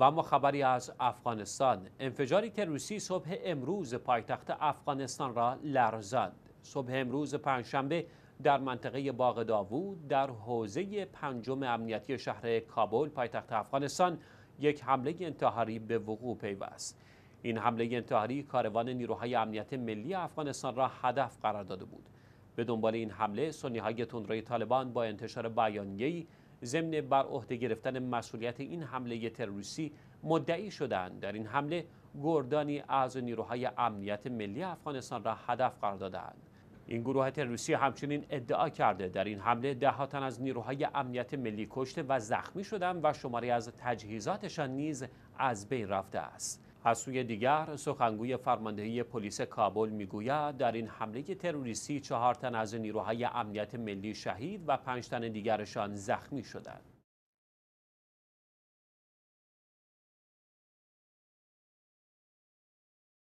و اما خبری از افغانستان انفجاری که روسی صبح امروز پایتخت افغانستان را لرزاند صبح امروز پنجشنبه در منطقه باغ داوود در حوزه پنجم امنیتی شهر کابل پایتخت افغانستان یک حمله انتحاری به وقوع پیوست این حمله انتحاری کاروان نیروهای امنیت ملی افغانستان را هدف قرار داده بود به دنبال این حمله سنی های تندروی طالبان با انتشار بیانیه‌ای ضمن بر عهده گرفتن مسئولیت این حمله تروریستی مدعی شدند در این حمله گردانی از نیروهای امنیت ملی افغانستان را هدف قرار دادند این گروه تروریستی همچنین ادعا کرده در این حمله ده تن از نیروهای امنیت ملی کشته و زخمی شدند و شماری از تجهیزاتشان نیز از بین رفته است از سوی دیگر سخنگوی فرماندهی پلیس کابل میگوید در این حمله تروریستی چهار تن از نیروهای امنیت ملی شهید و پنج تن دیگرشان زخمی شدند